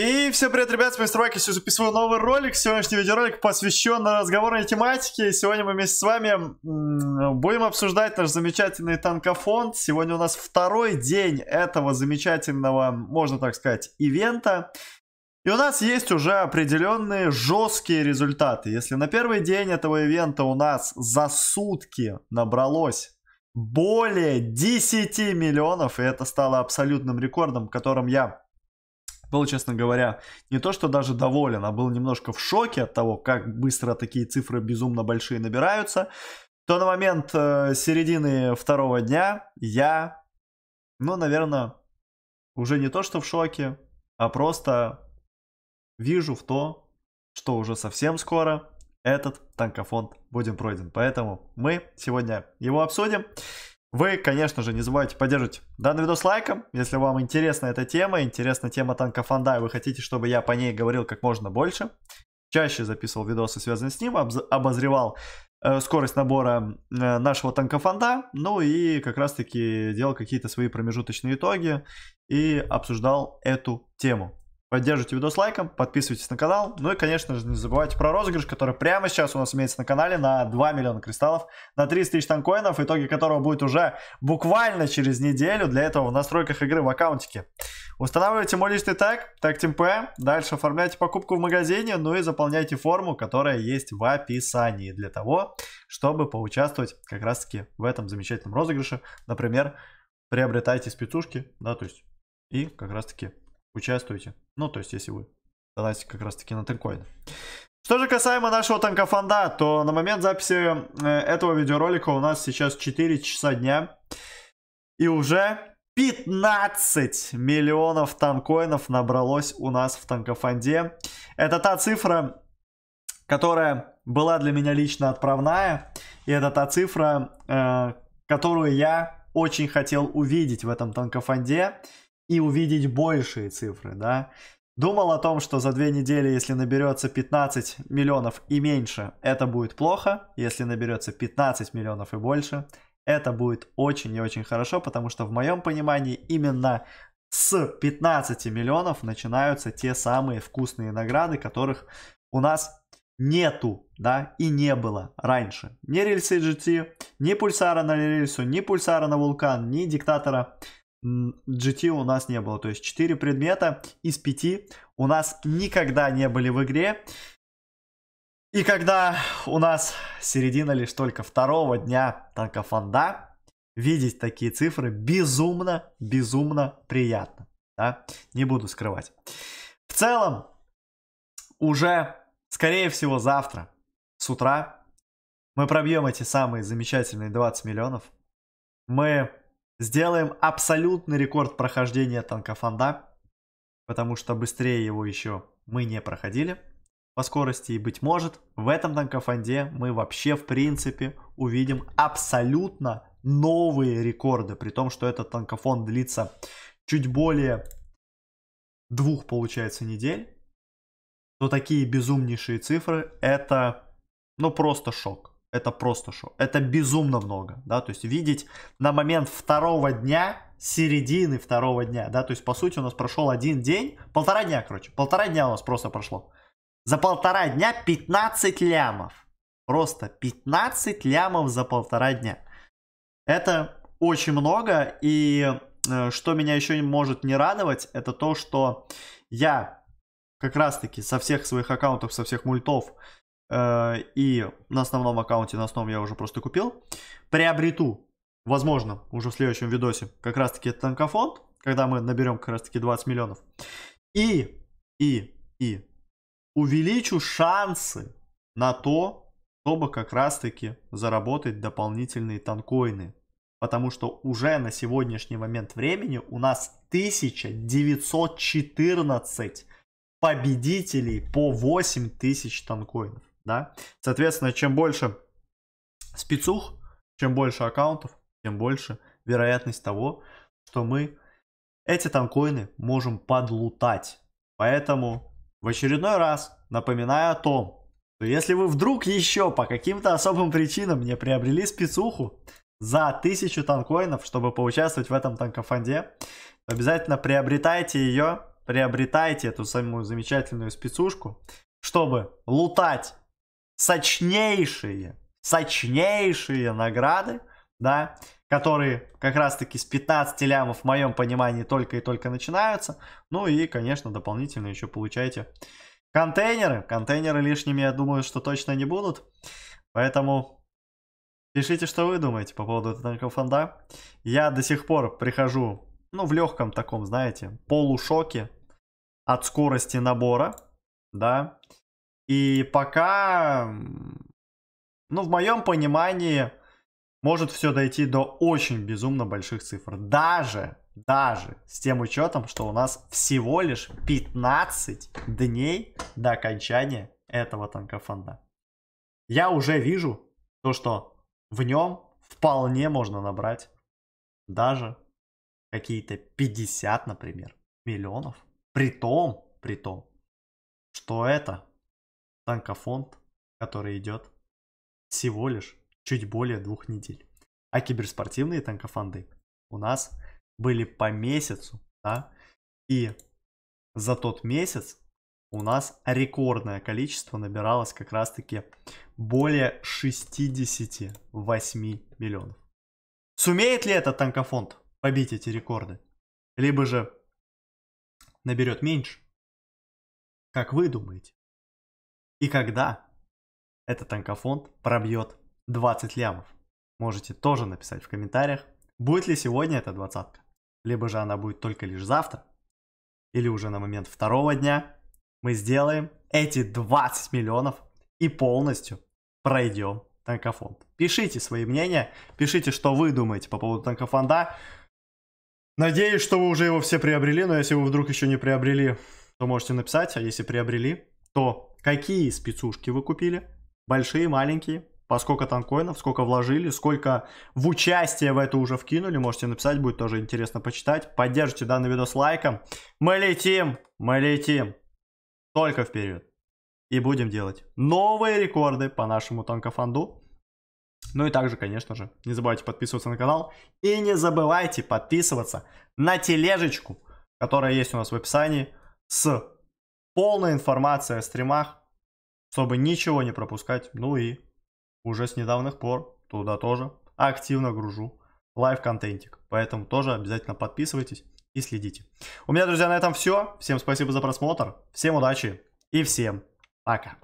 И всем привет, ребят, с вами Стройки. Сегодня записываю новый ролик. Сегодняшний видеоролик посвящен разговорной тематике. сегодня мы вместе с вами будем обсуждать наш замечательный танкофонд. Сегодня у нас второй день этого замечательного, можно так сказать, ивента. И у нас есть уже определенные жесткие результаты. Если на первый день этого ивента у нас за сутки набралось более 10 миллионов, и это стало абсолютным рекордом, которым я был, честно говоря, не то что даже доволен, а был немножко в шоке от того, как быстро такие цифры безумно большие набираются, то на момент э, середины второго дня я, ну, наверное, уже не то что в шоке, а просто вижу в то, что уже совсем скоро этот танкофонд будет пройден. Поэтому мы сегодня его обсудим. Вы, конечно же, не забывайте поддерживать данный видос лайком, если вам интересна эта тема, интересна тема танка фанда, и вы хотите, чтобы я по ней говорил как можно больше. Чаще записывал видосы, связанные с ним, обозревал э, скорость набора э, нашего танка фонда, ну и как раз таки делал какие-то свои промежуточные итоги и обсуждал эту тему. Поддержите видос лайком, подписывайтесь на канал. Ну и, конечно же, не забывайте про розыгрыш, который прямо сейчас у нас имеется на канале на 2 миллиона кристаллов, на 30 тысяч танкоинов, в итоге которого будет уже буквально через неделю. Для этого в настройках игры в аккаунтике. Устанавливайте мой личный тег, тег ТМП, дальше оформляйте покупку в магазине, ну и заполняйте форму, которая есть в описании для того, чтобы поучаствовать как раз-таки в этом замечательном розыгрыше. Например, приобретайте спецушки, да, то есть, и как раз-таки участвуйте. Ну, то есть, если вы донатите как раз-таки на Телькоин. Что же касаемо нашего танкофонда, то на момент записи э, этого видеоролика у нас сейчас 4 часа дня. И уже 15 миллионов танкоинов набралось у нас в танкофонде. Это та цифра, которая была для меня лично отправная. И это та цифра, э, которую я очень хотел увидеть в этом танкофонде и увидеть большие цифры, да. Думал о том, что за две недели, если наберется 15 миллионов и меньше, это будет плохо. Если наберется 15 миллионов и больше, это будет очень и очень хорошо, потому что в моем понимании именно с 15 миллионов начинаются те самые вкусные награды, которых у нас нету, да, и не было раньше. Ни рельсы GT, ни пульсара на рельсу, ни пульсара на вулкан, ни диктатора GT у нас не было. То есть 4 предмета из 5 у нас никогда не были в игре. И когда у нас середина лишь только второго дня танкофанда, видеть такие цифры безумно, безумно приятно. Да? Не буду скрывать. В целом, уже, скорее всего, завтра с утра мы пробьем эти самые замечательные 20 миллионов. Мы Сделаем абсолютный рекорд прохождения танкофанда, потому что быстрее его еще мы не проходили по скорости. И, быть может, в этом танкофанде мы вообще, в принципе, увидим абсолютно новые рекорды. При том, что этот танкофон длится чуть более двух, получается, недель, но такие безумнейшие цифры это, ну, просто шок это просто шо. Это безумно много, да, то есть видеть на момент второго дня, середины второго дня, да, то есть по сути у нас прошел один день, полтора дня, короче, полтора дня у нас просто прошло. За полтора дня 15 лямов. Просто 15 лямов за полтора дня. Это очень много, и э, что меня еще может не радовать, это то, что я как раз-таки со всех своих аккаунтов, со всех мультов Э, и на основном аккаунте, на основном я уже просто купил, приобрету, возможно, уже в следующем видосе, как раз-таки этот танкофонд, когда мы наберем как раз-таки 20 миллионов, и, и, и увеличу шансы на то, чтобы как раз-таки заработать дополнительные танкоины. Потому что уже на сегодняшний момент времени у нас 1914 победителей по 8000 танкоинов да. Соответственно, чем больше спецух, чем больше аккаунтов, тем больше вероятность того, что мы эти танкоины можем подлутать. Поэтому в очередной раз напоминаю о том, что если вы вдруг еще по каким-то особым причинам не приобрели спецуху за 1000 танкоинов, чтобы поучаствовать в этом танкофанде, то обязательно приобретайте ее, приобретайте эту самую замечательную спецушку, чтобы лутать сочнейшие, сочнейшие награды, да, которые как раз-таки с 15 лямов в моем понимании только и только начинаются. Ну и, конечно, дополнительно еще получаете контейнеры. Контейнеры лишними, я думаю, что точно не будут. Поэтому пишите, что вы думаете по поводу этого фонда. Я до сих пор прихожу, ну, в легком таком, знаете, полушоке от скорости набора, да, и пока, ну, в моем понимании, может все дойти до очень безумно больших цифр. Даже, даже с тем учетом, что у нас всего лишь 15 дней до окончания этого танкофонда. Я уже вижу то, что в нем вполне можно набрать даже какие-то 50, например, миллионов. При том, при том, что это танкофонд, который идет всего лишь чуть более двух недель. А киберспортивные танкофонды у нас были по месяцу, да, и за тот месяц у нас рекордное количество набиралось как раз-таки более 68 миллионов. Сумеет ли этот танкофонд побить эти рекорды? Либо же наберет меньше? Как вы думаете? И когда этот танкофонд пробьет 20 лямов? Можете тоже написать в комментариях, будет ли сегодня эта двадцатка, либо же она будет только лишь завтра, или уже на момент второго дня мы сделаем эти 20 миллионов и полностью пройдем танкофонд. Пишите свои мнения, пишите, что вы думаете по поводу танкофонда. Надеюсь, что вы уже его все приобрели, но если вы вдруг еще не приобрели, то можете написать, а если приобрели, то какие спецушки вы купили, большие, маленькие, по сколько танкоинов, сколько вложили, сколько в участие в это уже вкинули, можете написать, будет тоже интересно почитать. Поддержите данный видос лайком. Мы летим, мы летим. Только вперед. И будем делать новые рекорды по нашему танкофанду. Ну и также, конечно же, не забывайте подписываться на канал. И не забывайте подписываться на тележечку, которая есть у нас в описании с полная информация о стримах, чтобы ничего не пропускать. Ну и уже с недавних пор туда тоже активно гружу лайв-контентик. Поэтому тоже обязательно подписывайтесь и следите. У меня, друзья, на этом все. Всем спасибо за просмотр, всем удачи и всем пока.